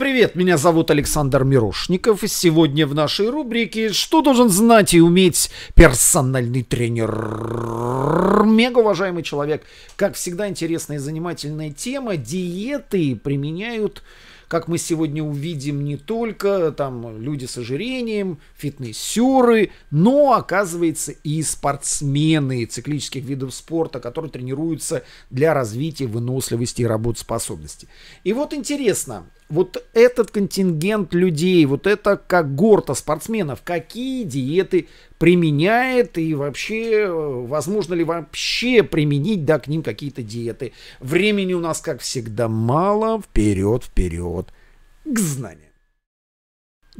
привет! Меня зовут Александр Мирошников. И сегодня в нашей рубрике «Что должен знать и уметь персональный тренер?» Мега уважаемый человек. Как всегда, интересная и занимательная тема. Диеты применяют как мы сегодня увидим, не только там люди с ожирением, фитнесеры, но, оказывается, и спортсмены циклических видов спорта, которые тренируются для развития выносливости и работоспособности. И вот интересно, вот этот контингент людей, вот это как горта спортсменов, какие диеты применяет и вообще, э, возможно ли вообще применить, да, к ним какие-то диеты. Времени у нас, как всегда, мало. Вперед, вперед к знаниям.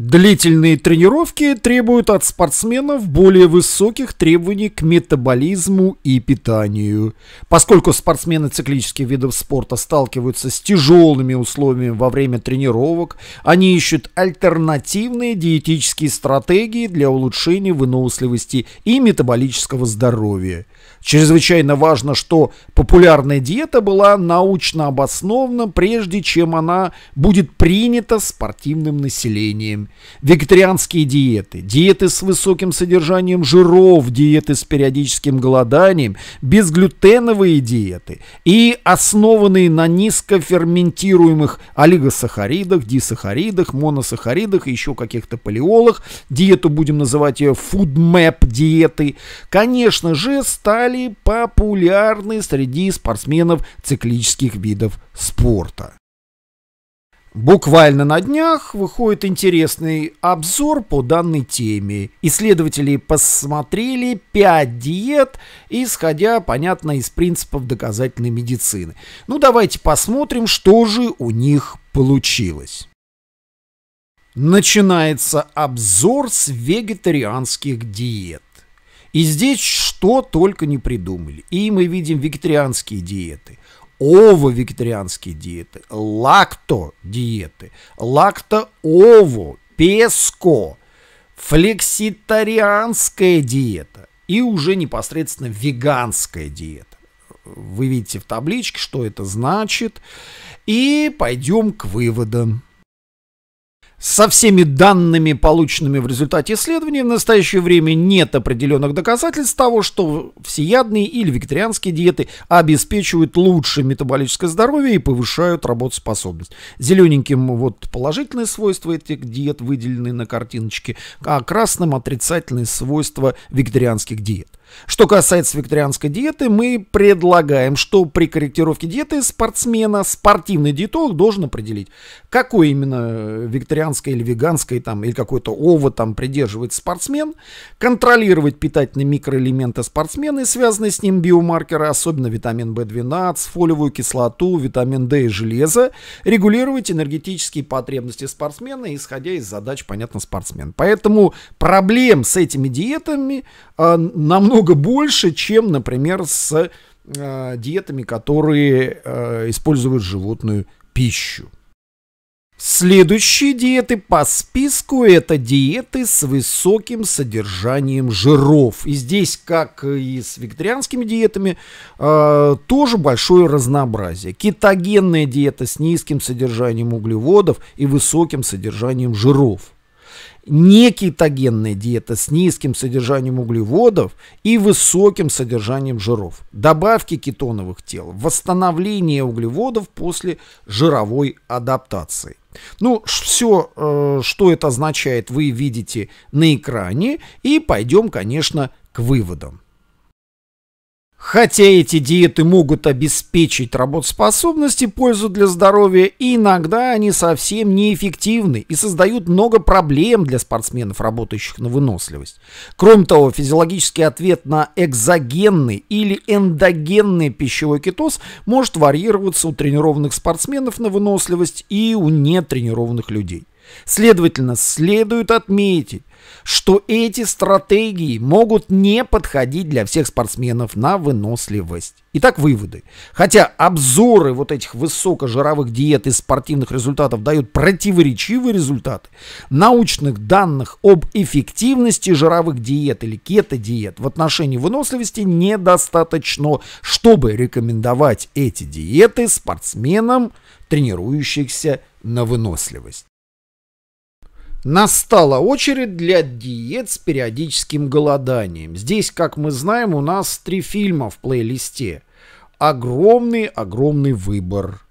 Длительные тренировки требуют от спортсменов более высоких требований к метаболизму и питанию. Поскольку спортсмены циклических видов спорта сталкиваются с тяжелыми условиями во время тренировок, они ищут альтернативные диетические стратегии для улучшения выносливости и метаболического здоровья. Чрезвычайно важно, что популярная диета была научно обоснована, прежде чем она будет принята спортивным населением. Вегетарианские диеты, диеты с высоким содержанием жиров, диеты с периодическим голоданием, безглютеновые диеты и основанные на низкоферментируемых олигосахаридах, дисахаридах, моносахаридах и еще каких-то полиолах. Диету будем называть ее фудмэп диеты. Конечно же, стали популярны среди спортсменов циклических видов спорта. Буквально на днях выходит интересный обзор по данной теме. Исследователи посмотрели 5 диет, исходя, понятно, из принципов доказательной медицины. Ну давайте посмотрим, что же у них получилось. Начинается обзор с вегетарианских диет. И здесь что только не придумали. И мы видим вегетарианские диеты – ово-вегетарианские диеты, лакто-диеты, лакто-ово, песко, флекситарианская диета и уже непосредственно веганская диета. Вы видите в табличке, что это значит. И пойдем к выводам. Со всеми данными, полученными в результате исследований, в настоящее время нет определенных доказательств того, что всеядные или вегетарианские диеты обеспечивают лучшее метаболическое здоровье и повышают работоспособность. Зелененьким вот положительные свойства этих диет выделены на картиночке, а красным отрицательные свойства вегетарианских диет. Что касается вегетарианской диеты, мы предлагаем, что при корректировке диеты спортсмена спортивный диетолог должен определить, какой именно вегетарианский вегетарианской или веганской там, или какой-то овод там придерживает спортсмен, контролировать питательные микроэлементы спортсмена и связанные с ним биомаркеры, особенно витамин В12, фолиевую кислоту, витамин D и железо, регулировать энергетические потребности спортсмена, исходя из задач, понятно, спортсмена. Поэтому проблем с этими диетами э, намного больше, чем, например, с э, диетами, которые э, используют животную пищу. Следующие диеты по списку – это диеты с высоким содержанием жиров. И здесь, как и с вегетарианскими диетами, а, тоже большое разнообразие. Кетогенная диета с низким содержанием углеводов и высоким содержанием жиров – не кетогенная диета с низким содержанием углеводов и высоким содержанием жиров, добавки кетоновых тел, восстановление углеводов после жировой адаптации. Ну, все, э, что это означает, вы видите на экране и пойдем, конечно, к выводам. Хотя эти диеты могут обеспечить работоспособность и пользу для здоровья, иногда они совсем неэффективны и создают много проблем для спортсменов, работающих на выносливость. Кроме того, физиологический ответ на экзогенный или эндогенный пищевой кетоз может варьироваться у тренированных спортсменов на выносливость и у нетренированных людей. Следовательно, следует отметить, что эти стратегии могут не подходить для всех спортсменов на выносливость. Итак, выводы. Хотя обзоры вот этих высокожировых диет и спортивных результатов дают противоречивые результаты, научных данных об эффективности жировых диет или кето-диет в отношении выносливости недостаточно, чтобы рекомендовать эти диеты спортсменам, тренирующихся на выносливость. Настала очередь для диет с периодическим голоданием. Здесь, как мы знаем, у нас три фильма в плейлисте. Огромный-огромный выбор.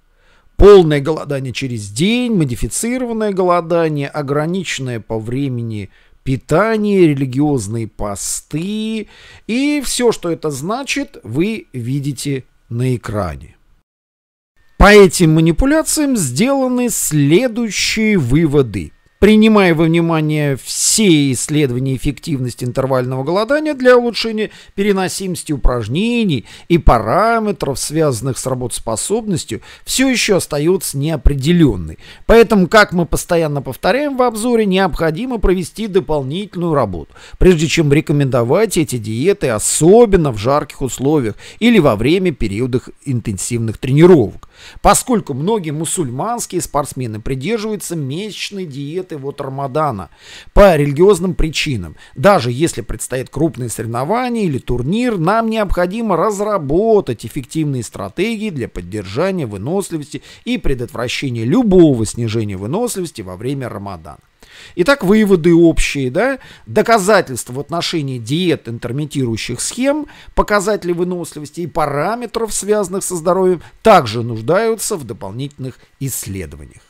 Полное голодание через день, модифицированное голодание, ограниченное по времени питание, религиозные посты и все, что это значит, вы видите на экране. По этим манипуляциям сделаны следующие выводы – принимая во внимание все исследования эффективности интервального голодания для улучшения переносимости упражнений и параметров, связанных с работоспособностью, все еще остается неопределенной. Поэтому, как мы постоянно повторяем в обзоре, необходимо провести дополнительную работу, прежде чем рекомендовать эти диеты, особенно в жарких условиях или во время периодов интенсивных тренировок поскольку многие мусульманские спортсмены придерживаются месячной диеты вот Рамадана по религиозным причинам. Даже если предстоит крупные соревнования или турнир, нам необходимо разработать эффективные стратегии для поддержания выносливости и предотвращения любого снижения выносливости во время Рамадана. Итак, выводы общие, да, доказательства в отношении диет интермитирующих схем, показатели выносливости и параметров, связанных со здоровьем, также нуждаются в дополнительных исследованиях.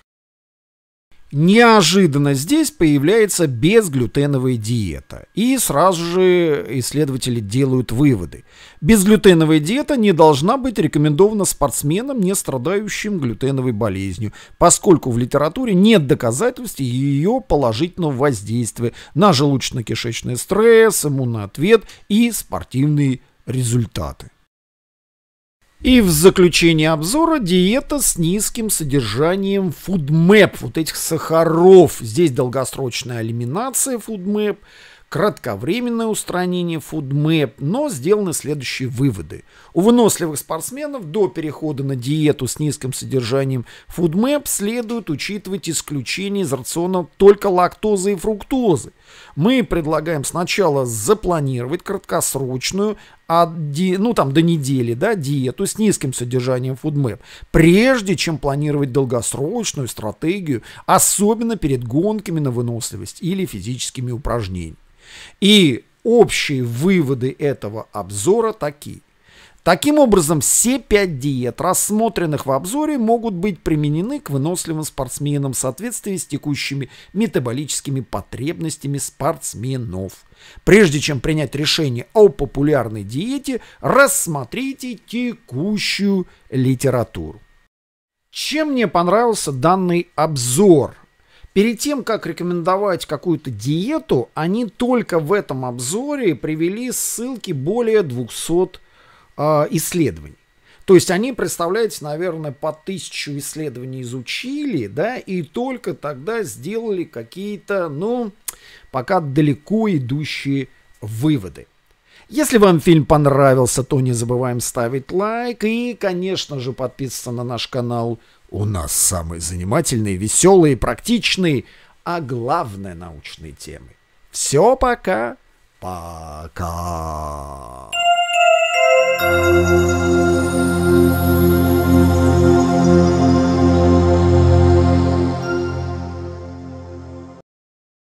Неожиданно здесь появляется безглютеновая диета. И сразу же исследователи делают выводы. Безглютеновая диета не должна быть рекомендована спортсменам, не страдающим глютеновой болезнью, поскольку в литературе нет доказательств ее положительного воздействия на желудочно-кишечный стресс, иммунный ответ и спортивные результаты. И в заключение обзора диета с низким содержанием фудмэп, вот этих сахаров. Здесь долгосрочная алиминация фудмэп, кратковременное устранение фудмэп, но сделаны следующие выводы. У выносливых спортсменов до перехода на диету с низким содержанием фудмэп следует учитывать исключение из рациона только лактозы и фруктозы. Мы предлагаем сначала запланировать краткосрочную а, ди, ну там до недели, да, диету с низким содержанием FoodMap, прежде чем планировать долгосрочную стратегию, особенно перед гонками на выносливость или физическими упражнениями. И общие выводы этого обзора такие. Таким образом, все пять диет, рассмотренных в обзоре, могут быть применены к выносливым спортсменам в соответствии с текущими метаболическими потребностями спортсменов. Прежде чем принять решение о популярной диете, рассмотрите текущую литературу. Чем мне понравился данный обзор? Перед тем, как рекомендовать какую-то диету, они только в этом обзоре привели ссылки более 200 а, исследований. То есть они, представляете, наверное, по тысячу исследований изучили, да, и только тогда сделали какие-то, ну, пока далеко идущие выводы. Если вам фильм понравился, то не забываем ставить лайк и, конечно же, подписываться на наш канал. У нас самые занимательные, веселые, практичные, а главное научные темы. Все пока. Пока. Oh.